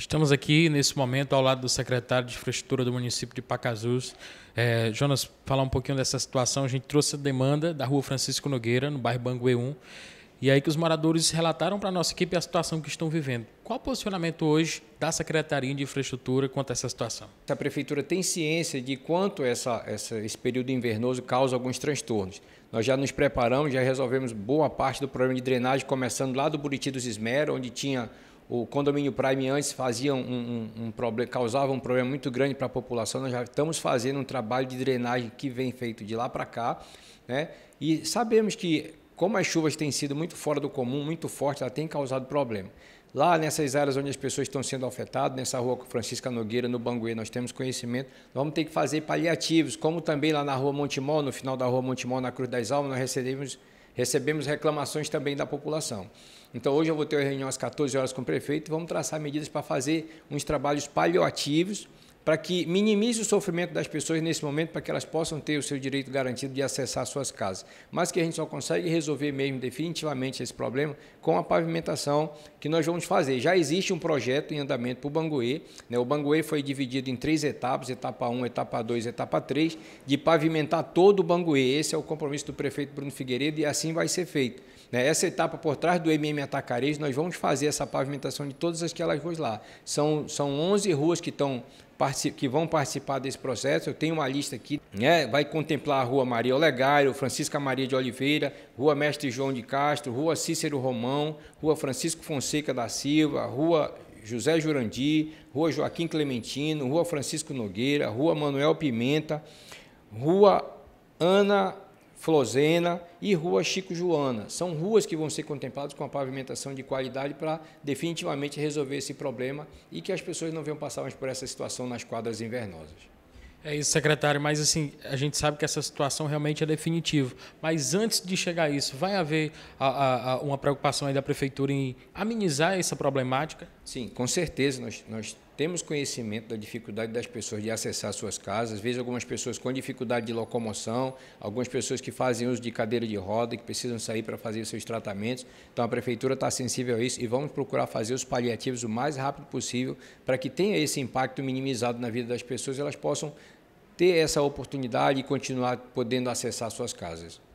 Estamos aqui nesse momento ao lado do secretário de Infraestrutura do município de Pacazus, É, Jonas, falar um pouquinho dessa situação. A gente trouxe a demanda da rua Francisco Nogueira, no bairro Banguê 1, e aí que os moradores relataram para a nossa equipe a situação que estão vivendo. Qual o posicionamento hoje da Secretaria de Infraestrutura quanto a essa situação? A Prefeitura tem ciência de quanto essa, essa, esse período invernoso causa alguns transtornos. Nós já nos preparamos, já resolvemos boa parte do problema de drenagem, começando lá do Buriti dos Esmeros, onde tinha o condomínio Prime antes fazia um, um, um problema, causava um problema muito grande para a população. Nós já estamos fazendo um trabalho de drenagem que vem feito de lá para cá, né? E sabemos que como as chuvas têm sido muito fora do comum, muito forte, ela tem causado problema. Lá nessas áreas onde as pessoas estão sendo afetadas, nessa rua Francisca Nogueira, no Banguê, nós temos conhecimento, nós vamos ter que fazer paliativos, como também lá na rua Montemol, no final da rua Montemol, na Cruz das Almas, nós recebemos Recebemos reclamações também da população. Então, hoje eu vou ter uma reunião às 14 horas com o prefeito e vamos traçar medidas para fazer uns trabalhos paliativos para que minimize o sofrimento das pessoas nesse momento, para que elas possam ter o seu direito garantido de acessar suas casas. Mas que a gente só consegue resolver mesmo definitivamente esse problema com a pavimentação que nós vamos fazer. Já existe um projeto em andamento para o Banguê. Né? O Banguê foi dividido em três etapas, etapa 1, etapa 2, etapa 3, de pavimentar todo o Banguê. Esse é o compromisso do prefeito Bruno Figueiredo e assim vai ser feito. Né? Essa etapa por trás do MM Atacarejo, nós vamos fazer essa pavimentação de todas aquelas ruas lá. São, são 11 ruas que estão que vão participar desse processo. Eu tenho uma lista aqui, né? vai contemplar a Rua Maria Olegário, Francisca Maria de Oliveira, Rua Mestre João de Castro, Rua Cícero Romão, Rua Francisco Fonseca da Silva, Rua José Jurandi, Rua Joaquim Clementino, Rua Francisco Nogueira, Rua Manuel Pimenta, Rua Ana Flozena e Rua Chico Joana. São ruas que vão ser contempladas com a pavimentação de qualidade para definitivamente resolver esse problema e que as pessoas não venham passar mais por essa situação nas quadras invernosas. É isso, secretário, mas assim, a gente sabe que essa situação realmente é definitiva. Mas antes de chegar a isso, vai haver a, a, a uma preocupação da prefeitura em amenizar essa problemática? Sim, com certeza. Nós, nós temos conhecimento da dificuldade das pessoas de acessar suas casas, às vezes algumas pessoas com dificuldade de locomoção, algumas pessoas que fazem uso de cadeira de roda, que precisam sair para fazer seus tratamentos. Então a prefeitura está sensível a isso e vamos procurar fazer os paliativos o mais rápido possível para que tenha esse impacto minimizado na vida das pessoas, e elas possam ter essa oportunidade e continuar podendo acessar suas casas.